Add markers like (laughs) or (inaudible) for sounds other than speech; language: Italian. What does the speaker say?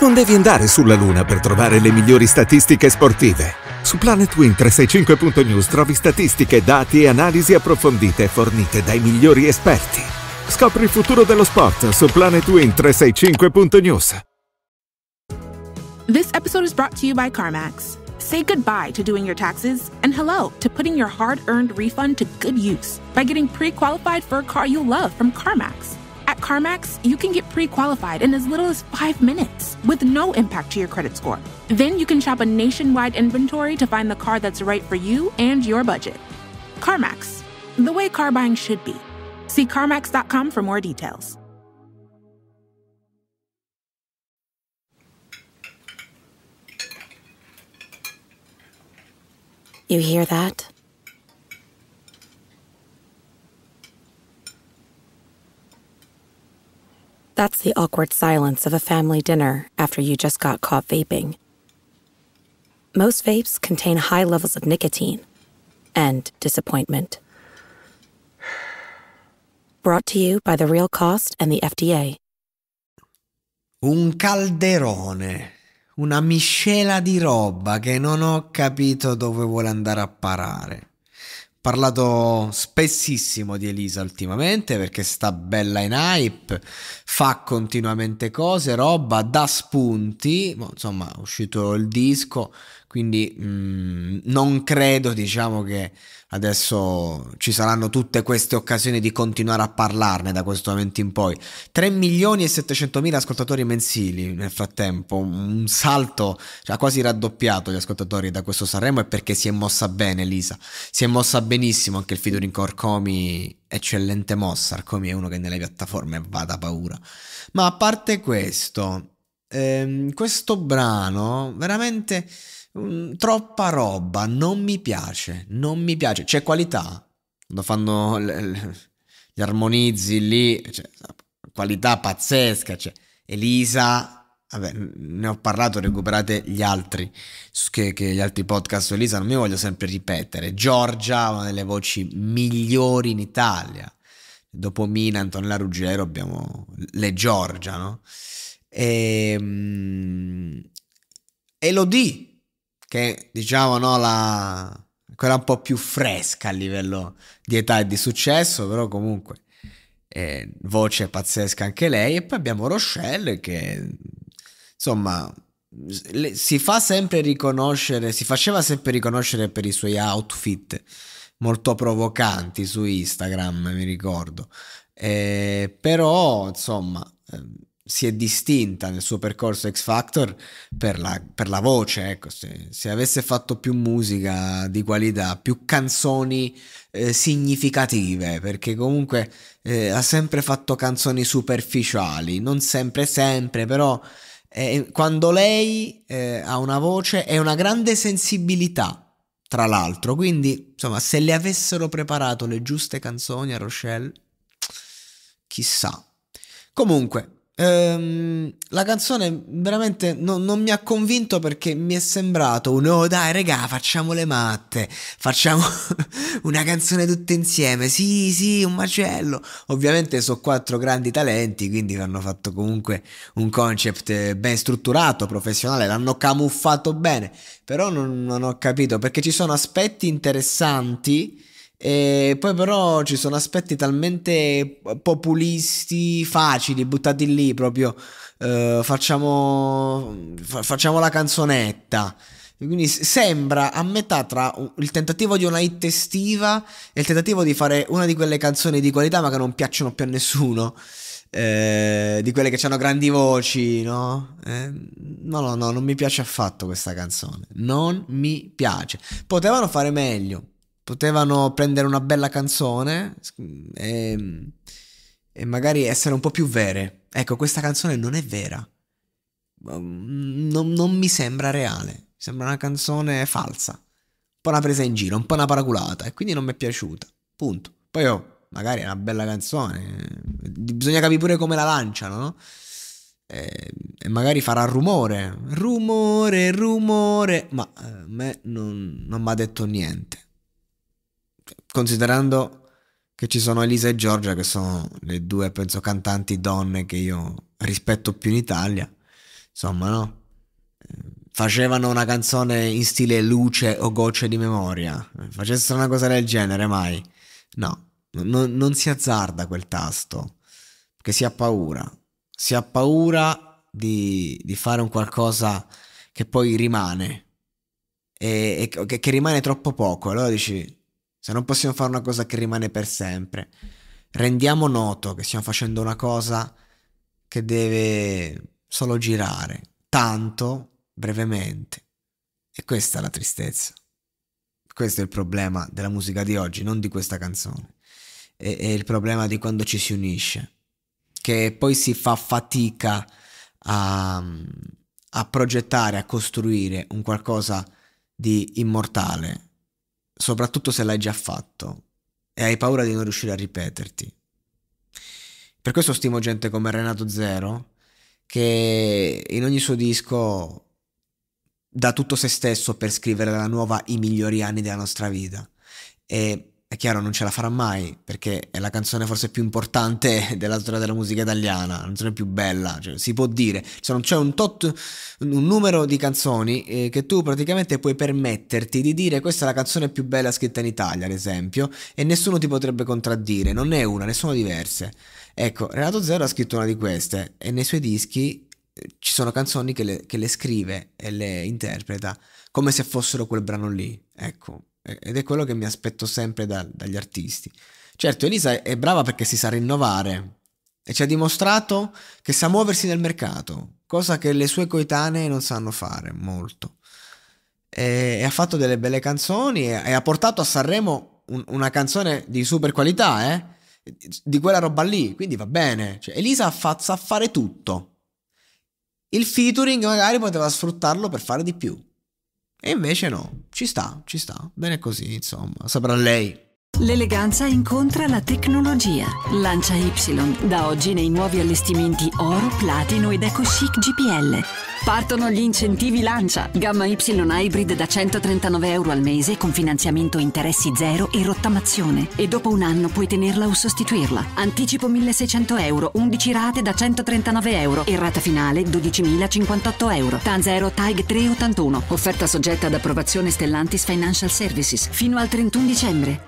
Non devi andare sulla Luna per trovare le migliori statistiche sportive. Su planetwin 365news trovi statistiche, dati e analisi approfondite fornite dai migliori esperti. Scopri il futuro dello sport su planetwin 365news This episode is brought to you by CarMax. Say goodbye to doing your taxes and hello to putting your hard-earned refund to good use by getting pre-qualified for a car you love from CarMax. At CarMax, you can get pre qualified in as little as five minutes with no impact to your credit score. Then you can shop a nationwide inventory to find the car that's right for you and your budget. CarMax, the way car buying should be. See CarMax.com for more details. You hear that? That's the awkward silence of a family dinner after you just got caught vaping. Most vapes contain high levels of nicotine and disappointment. Brought to you by The Real Cost and the FDA. Un calderone, una miscela di roba che non ho capito dove vuole andare a parare. parlato spessissimo di Elisa ultimamente perché sta bella in hype, fa continuamente cose, roba, dà spunti, insomma è uscito il disco, quindi mh, mm, non credo, diciamo, che adesso ci saranno tutte queste occasioni di continuare a parlarne da questo momento in poi. 3 milioni e 700 mila ascoltatori mensili nel frattempo, un salto, cioè quasi raddoppiato gli ascoltatori da questo Sanremo e perché si è mossa bene Lisa, si è mossa benissimo anche il featuring Corcomi eccellente mossa, Arcomi è uno che nelle piattaforme va da paura. Ma a parte questo, ehm, questo brano veramente Mm, troppa roba, non mi piace, non mi piace, c'è qualità, quando fanno le, le, gli armonizzi lì, cioè, qualità pazzesca, cioè, Elisa, vabbè, ne ho parlato, recuperate gli altri, che, che gli altri podcast su Elisa, non mi voglio sempre ripetere, Giorgia, una delle voci migliori in Italia, dopo Mina, Antonella Ruggero abbiamo le Giorgia, no? E, um, Elodie, che diciamo no, la, quella un po' più fresca a livello di età e di successo, però comunque eh, voce pazzesca anche lei. E poi abbiamo Rochelle che insomma si fa sempre riconoscere, si faceva sempre riconoscere per i suoi outfit molto provocanti su Instagram, mi ricordo. Eh, però insomma ehm, si è distinta nel suo percorso X Factor per la, per la voce, ecco, se, se, avesse fatto più musica di qualità, più canzoni eh, significative, perché comunque eh, ha sempre fatto canzoni superficiali, non sempre, sempre, però eh, quando lei eh, ha una voce è una grande sensibilità, tra l'altro, quindi insomma, se le avessero preparato le giuste canzoni a Rochelle, chissà. Comunque, Ehm, la canzone veramente no, non mi ha convinto perché mi è sembrato un oh dai regà facciamo le matte, facciamo (laughs) una canzone tutte insieme, sì sì un macello. Ovviamente sono quattro grandi talenti quindi hanno fatto comunque un concept eh, ben strutturato, professionale, l'hanno camuffato bene, però non, non ho capito perché ci sono aspetti interessanti e poi però ci sono aspetti talmente populisti, facili, buttati lì proprio, eh, facciamo, fa- facciamo la canzonetta. Quindi sembra a metà tra il tentativo di una hit estiva e il tentativo di fare una di quelle canzoni di qualità ma che non piacciono più a nessuno. Eh, di quelle che hanno grandi voci, no? Eh, no, no, no, non mi piace affatto questa canzone. Non mi piace. Potevano fare meglio, potevano prendere una bella canzone e, e, magari essere un po' più vere. Ecco, questa canzone non è vera. Mm, non, non mi sembra reale. sembra una canzone falsa. Un po' una presa in giro, un po' una paraculata. E quindi non mi è piaciuta. Punto. Poi oh, magari è una bella canzone. Bisogna capire pure come la lanciano, no? E, e magari farà rumore. Rumore, rumore. Ma eh, a me non, non mi ha detto niente considerando che ci sono Elisa e Giorgia, che sono le due, penso, cantanti donne che io rispetto più in Italia, insomma, no? Eh, facevano una canzone in stile luce o gocce di memoria, facessero una cosa del genere, mai. No, non, non si azzarda quel tasto, perché si ha paura. Si ha paura di, di fare un qualcosa che poi rimane, e, e che, che rimane troppo poco. Allora dici, se non possiamo fare una cosa che rimane per sempre, rendiamo noto che stiamo facendo una cosa che deve solo girare, tanto brevemente. E questa è la tristezza. Questo è il problema della musica di oggi, non di questa canzone. È, è il problema di quando ci si unisce, che poi si fa fatica a, a progettare, a costruire un qualcosa di immortale, soprattutto se l'hai già fatto e hai paura di non riuscire a ripeterti. Per questo stimo gente come Renato Zero, che in ogni suo disco dà tutto se stesso per scrivere la nuova I migliori anni della nostra vita. E è chiaro non ce la farà mai perché è la canzone forse più importante (laughs) della storia della musica italiana, la canzone più bella, cioè, si può dire, cioè, c'è un, tot, un numero di canzoni eh, che tu praticamente puoi permetterti di dire questa è la canzone più bella scritta in Italia, ad esempio, e nessuno ti potrebbe contraddire, non è una, ne sono diverse. Ecco, Renato Zero ha scritto una di queste e nei suoi dischi eh, ci sono canzoni che le, che le scrive e le interpreta come se fossero quel brano lì, ecco, ed è quello che mi aspetto sempre da, dagli artisti. Certo, Elisa è brava perché si sa rinnovare e ci ha dimostrato che sa muoversi nel mercato, cosa che le sue coetanee non sanno fare molto. E, e ha fatto delle belle canzoni e, e ha portato a Sanremo un, una canzone di super qualità, eh? di quella roba lì, quindi va bene. Cioè, Elisa fa, sa fare tutto. Il featuring magari poteva sfruttarlo per fare di più. E invece no, ci sta, ci sta, bene così, insomma, saprà lei. L'eleganza incontra la tecnologia. Lancia Y, da oggi nei nuovi allestimenti oro, platino ed eco chic GPL. Partono gli incentivi Lancia, gamma Y Hybrid da 139 euro al mese con finanziamento interessi zero e rottamazione. E dopo un anno puoi tenerla o sostituirla. Anticipo 1600 euro, 11 rate da 139 euro e rata finale 12.058 euro. Tanzero TAG 381, offerta soggetta ad approvazione Stellantis Financial Services fino al 31 dicembre.